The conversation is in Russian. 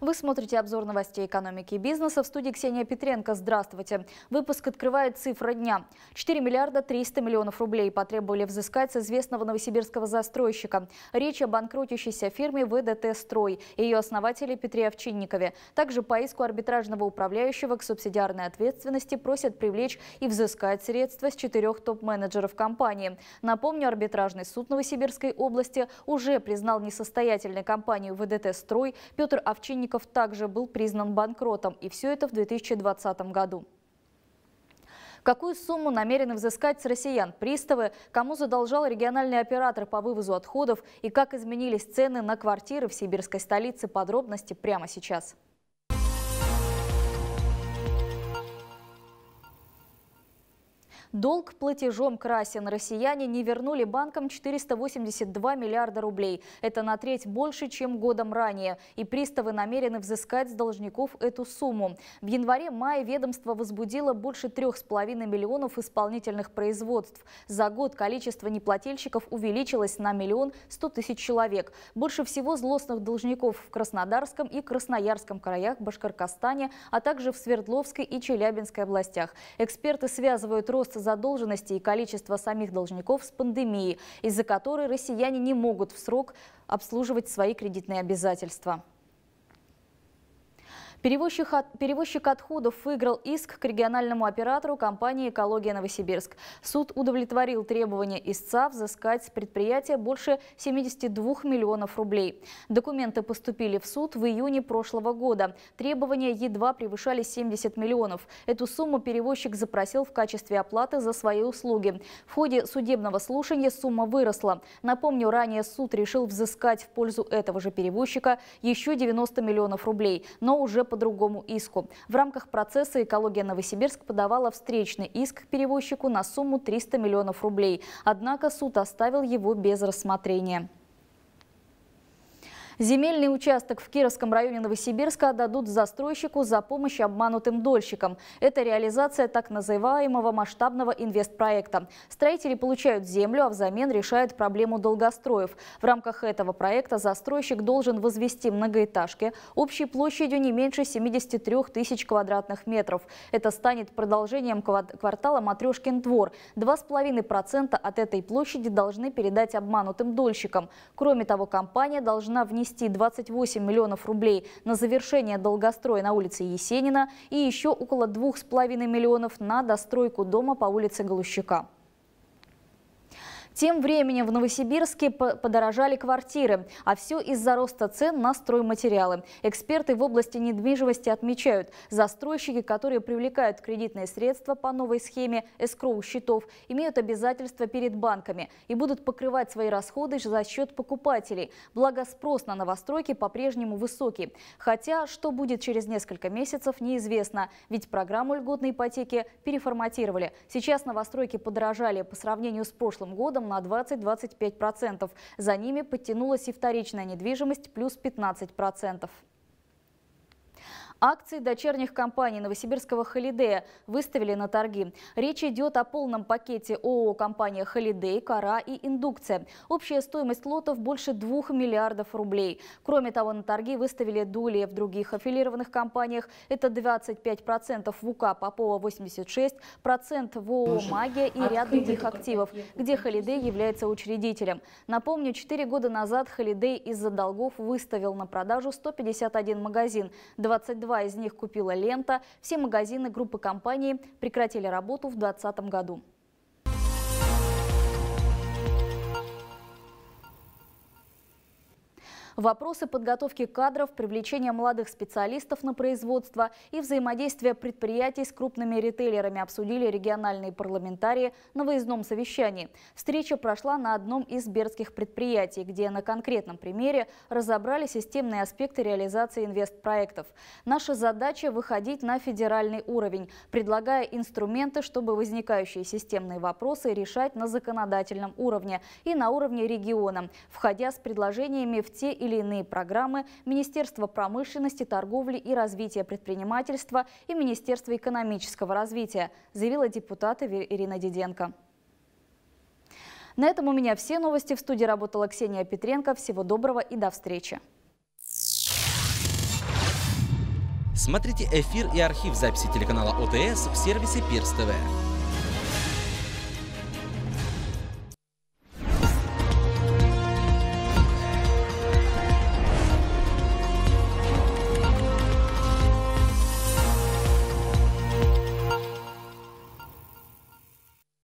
Вы смотрите обзор новостей экономики и бизнеса в студии Ксения Петренко. Здравствуйте. Выпуск открывает цифра дня. 4 миллиарда 300 миллионов рублей потребовали взыскать с известного новосибирского застройщика. Речь о банкротящейся фирме ВДТ «Строй» и ее основателе Петре Овчинникове. Также по иску арбитражного управляющего к субсидиарной ответственности просят привлечь и взыскать средства с четырех топ-менеджеров компании. Напомню, арбитражный суд Новосибирской области уже признал несостоятельной компанию ВДТ «Строй» Петр Овчинников сотрудников также был признан банкротом, и все это в 2020 году. Какую сумму намерены взыскать с россиян приставы, кому задолжал региональный оператор по вывозу отходов и как изменились цены на квартиры в сибирской столице, подробности прямо сейчас. Долг платежом красен. Россияне не вернули банкам 482 миллиарда рублей. Это на треть больше, чем годом ранее. И приставы намерены взыскать с должников эту сумму. В январе-мае ведомство возбудило больше 3,5 миллионов исполнительных производств. За год количество неплательщиков увеличилось на миллион 100 тысяч человек. Больше всего злостных должников в Краснодарском и Красноярском краях, Башкоркостане, а также в Свердловской и Челябинской областях. Эксперты связывают рост задолженности и количества самих должников с пандемией, из-за которой россияне не могут в срок обслуживать свои кредитные обязательства. Перевозчик, от, перевозчик отходов выиграл иск к региональному оператору компании «Экология Новосибирск». Суд удовлетворил требования истца взыскать с предприятия больше 72 миллионов рублей. Документы поступили в суд в июне прошлого года. Требования едва превышали 70 миллионов. Эту сумму перевозчик запросил в качестве оплаты за свои услуги. В ходе судебного слушания сумма выросла. Напомню, ранее суд решил взыскать в пользу этого же перевозчика еще 90 миллионов рублей, но уже по другому иску. В рамках процесса «Экология Новосибирск» подавала встречный иск к перевозчику на сумму 300 миллионов рублей. Однако суд оставил его без рассмотрения. Земельный участок в Кировском районе Новосибирска отдадут застройщику за помощь обманутым дольщикам. Это реализация так называемого масштабного инвестпроекта. Строители получают землю, а взамен решают проблему долгостроев. В рамках этого проекта застройщик должен возвести многоэтажки общей площадью не меньше 73 тысяч квадратных метров. Это станет продолжением квартала «Матрешкин двор». 2,5% от этой площади должны передать обманутым дольщикам. Кроме того, компания должна внести отвести 28 миллионов рублей на завершение долгостроя на улице Есенина и еще около 2,5 миллионов на достройку дома по улице Голущака. Тем временем в Новосибирске подорожали квартиры, а все из-за роста цен на стройматериалы. Эксперты в области недвижимости отмечают, застройщики, которые привлекают кредитные средства по новой схеме эскроу-счетов, имеют обязательства перед банками и будут покрывать свои расходы за счет покупателей. Благо спрос на новостройки по-прежнему высокий. Хотя, что будет через несколько месяцев, неизвестно, ведь программу льготной ипотеки переформатировали. Сейчас новостройки подорожали по сравнению с прошлым годом на 20-25%. За ними подтянулась и вторичная недвижимость плюс 15%. Акции дочерних компаний новосибирского «Холидея» выставили на торги. Речь идет о полном пакете ООО компании «Холидей», «Кора» и «Индукция». Общая стоимость лотов больше 2 миллиардов рублей. Кроме того, на торги выставили доли в других аффилированных компаниях. Это 25% в УК «Попова» 86%, в ООО «Магия» и ряд других активов, где «Холидей» является учредителем. Напомню, 4 года назад «Холидей» из-за долгов выставил на продажу 151 магазин, 22 два из них купила лента. Все магазины группы компании прекратили работу в 2020 году. Вопросы подготовки кадров, привлечения молодых специалистов на производство и взаимодействия предприятий с крупными ритейлерами обсудили региональные парламентарии на выездном совещании. Встреча прошла на одном из бердских предприятий, где на конкретном примере разобрали системные аспекты реализации инвестпроектов. Наша задача – выходить на федеральный уровень, предлагая инструменты, чтобы возникающие системные вопросы решать на законодательном уровне и на уровне региона, входя с предложениями в те или или иные программы Министерства промышленности, торговли и развития предпринимательства и Министерства экономического развития, заявила депутат Ирина Диденко. На этом у меня все новости. В студии работала Ксения Петренко. Всего доброго и до встречи. Смотрите эфир и архив записи телеканала ОТС в сервисе Пирс ТВ.